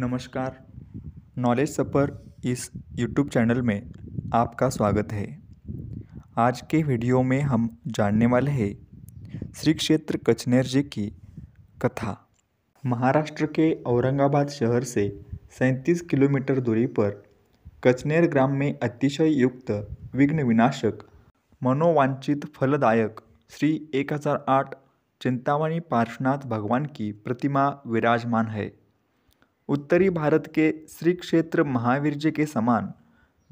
नमस्कार नॉलेज सफर इस YouTube channel में आपका स्वागत है आज के वीडियो में हम जानने वाले हैं श्री क्षेत्र कचनेर जी की कथा महाराष्ट्र के औरंगाबाद शहर से सैंतीस किलोमीटर दूरी पर कचनेर ग्राम में अतिशय युक्त विघ्न विनाशक मनोवांछित फलदायक श्री 1008 चिंतावनी पार्श्वनाथ भगवान की प्रतिमा विराजमान है उत्तरी भारत के श्री क्षेत्र जी के समान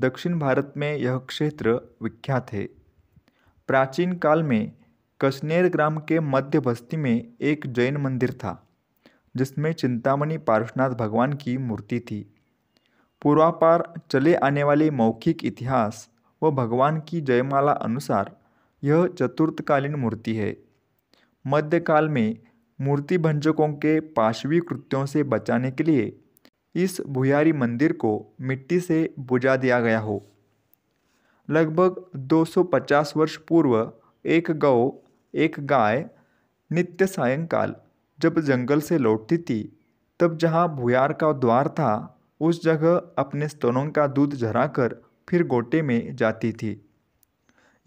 दक्षिण भारत में यह क्षेत्र विख्यात है प्राचीन काल में कश्नेर ग्राम के मध्य बस्ती में एक जैन मंदिर था जिसमें चिंतामणि पार्श्वनाथ भगवान की मूर्ति थी पूर्वापार चले आने वाले मौखिक इतिहास व भगवान की जयमाला अनुसार यह चतुर्थकालीन मूर्ति है मध्यकाल में मूर्ति भंजकों के पाशवी कृत्यों से बचाने के लिए इस भुयारी मंदिर को मिट्टी से बुझा दिया गया हो लगभग 250 वर्ष पूर्व एक गौ एक गाय नित्य सायंकाल जब जंगल से लौटती थी तब जहाँ भुयार का द्वार था उस जगह अपने स्तनों का दूध झराकर फिर गोटे में जाती थी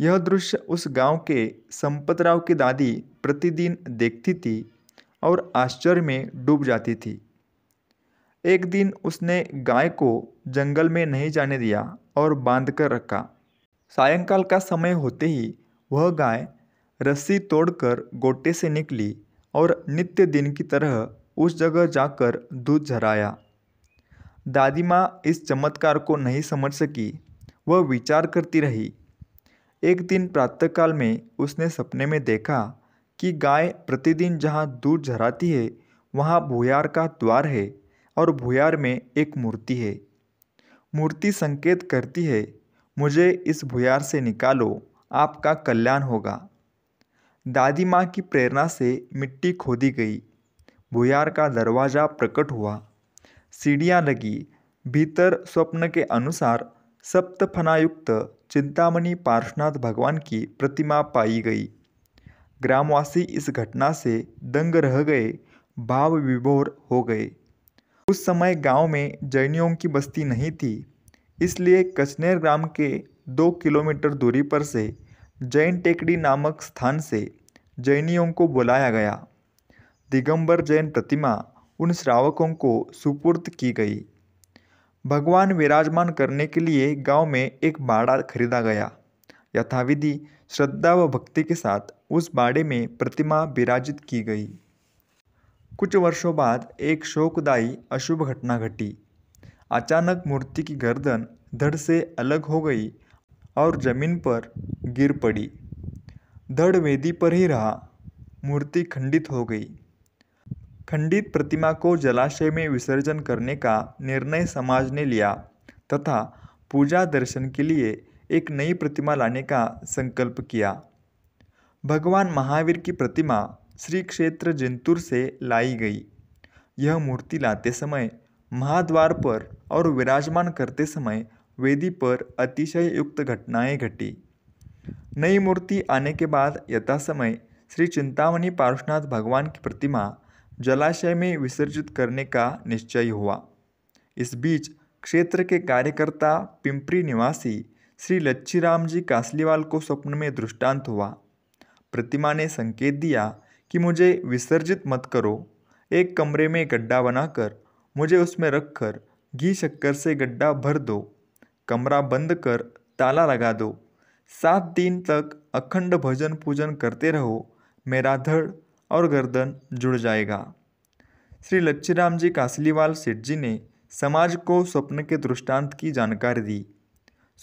यह दृश्य उस गांव के संपतराव की दादी प्रतिदिन देखती थी और आश्चर्य में डूब जाती थी एक दिन उसने गाय को जंगल में नहीं जाने दिया और बांध कर रखा सायंकाल का समय होते ही वह गाय रस्सी तोड़कर गोटे से निकली और नित्य दिन की तरह उस जगह जाकर दूध झराया दादी माँ इस चमत्कार को नहीं समझ सकी वह विचार करती रही एक दिन प्रातःकाल में उसने सपने में देखा कि गाय प्रतिदिन जहाँ दूध झराती है वहाँ भुयार का द्वार है और भुयार में एक मूर्ति है मूर्ति संकेत करती है मुझे इस भुयार से निकालो आपका कल्याण होगा दादी माँ की प्रेरणा से मिट्टी खोदी गई भुयार का दरवाज़ा प्रकट हुआ सीढ़ियाँ लगी भीतर स्वप्न के अनुसार सप्तफनायुक्त चिंतामणि पार्श्वनाथ भगवान की प्रतिमा पाई गई ग्रामवासी इस घटना से दंग रह गए भाव विभोर हो गए उस समय गांव में जैनियों की बस्ती नहीं थी इसलिए कचनेर ग्राम के दो किलोमीटर दूरी पर से जैन टेकड़ी नामक स्थान से जैनियों को बुलाया गया दिगंबर जैन प्रतिमा उन श्रावकों को सुपुर्द की गई भगवान विराजमान करने के लिए गांव में एक बाड़ा खरीदा गया यथाविधि श्रद्धा व भक्ति के साथ उस बाड़े में प्रतिमा विराजित की गई कुछ वर्षों बाद एक शोकदायी अशुभ घटना घटी अचानक मूर्ति की गर्दन धड़ से अलग हो गई और जमीन पर गिर पड़ी धड़ वेदी पर ही रहा मूर्ति खंडित हो गई खंडित प्रतिमा को जलाशय में विसर्जन करने का निर्णय समाज ने लिया तथा पूजा दर्शन के लिए एक नई प्रतिमा लाने का संकल्प किया भगवान महावीर की प्रतिमा श्री क्षेत्र जिंतूर से लाई गई यह मूर्ति लाते समय महाद्वार पर और विराजमान करते समय वेदी पर अतिशय युक्त घटनाएं घटी नई मूर्ति आने के बाद यथासमय श्री चिंतामणि पार्श्वनाथ भगवान की प्रतिमा जलाशय में विसर्जित करने का निश्चय हुआ इस बीच क्षेत्र के कार्यकर्ता पिंपरी निवासी श्री लच्छीराम जी कासलीवाल को स्वप्न में दृष्टांत हुआ प्रतिमा ने संकेत दिया कि मुझे विसर्जित मत करो एक कमरे में गड्ढा बनाकर मुझे उसमें रखकर घी शक्कर से गड्ढा भर दो कमरा बंद कर ताला लगा दो सात दिन तक अखंड भजन पूजन करते रहो मेरा धड़ और गर्दन जुड़ जाएगा श्री लच्छीराम जी कासलीवाल सेठ जी ने समाज को स्वप्न के दृष्टांत की जानकारी दी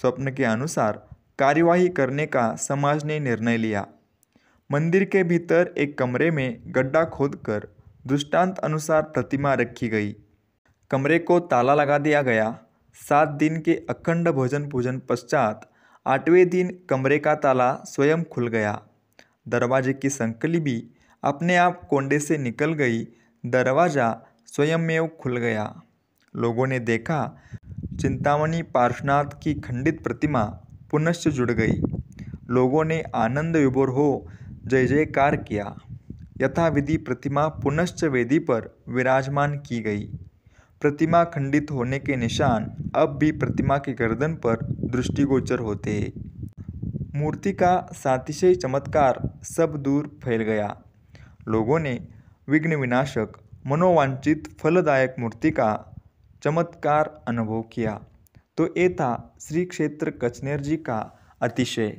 स्वप्न के अनुसार कार्यवाही करने का समाज ने निर्णय लिया मंदिर के भीतर एक कमरे में गड्ढा खोदकर दृष्टांत अनुसार प्रतिमा रखी गई कमरे को ताला लगा दिया गया सात दिन के अखंड भोजन पूजन पश्चात आठवें दिन कमरे का ताला स्वयं खुल गया दरवाजे की संकली भी अपने आप कोंडे से निकल गई दरवाज़ा स्वयं में खुल गया लोगों ने देखा चिंतामणि पार्श्वनाथ की खंडित प्रतिमा पुनश्च जुड़ गई लोगों ने आनंद विभोर हो जय जयकार किया यथाविधि प्रतिमा पुनश्च वेदी पर विराजमान की गई प्रतिमा खंडित होने के निशान अब भी प्रतिमा के गर्दन पर दृष्टिगोचर होते मूर्ति का सातिशय चमत्कार सब दूर फैल गया लोगों ने विघ्न विनाशक मनोवांछित फलदायक मूर्ति का चमत्कार अनुभव किया तो ये था श्री क्षेत्र कचनेर जी का अतिशय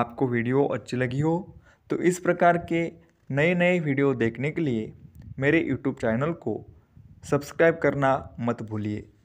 आपको वीडियो अच्छी लगी हो तो इस प्रकार के नए नए वीडियो देखने के लिए मेरे यूट्यूब चैनल को सब्सक्राइब करना मत भूलिए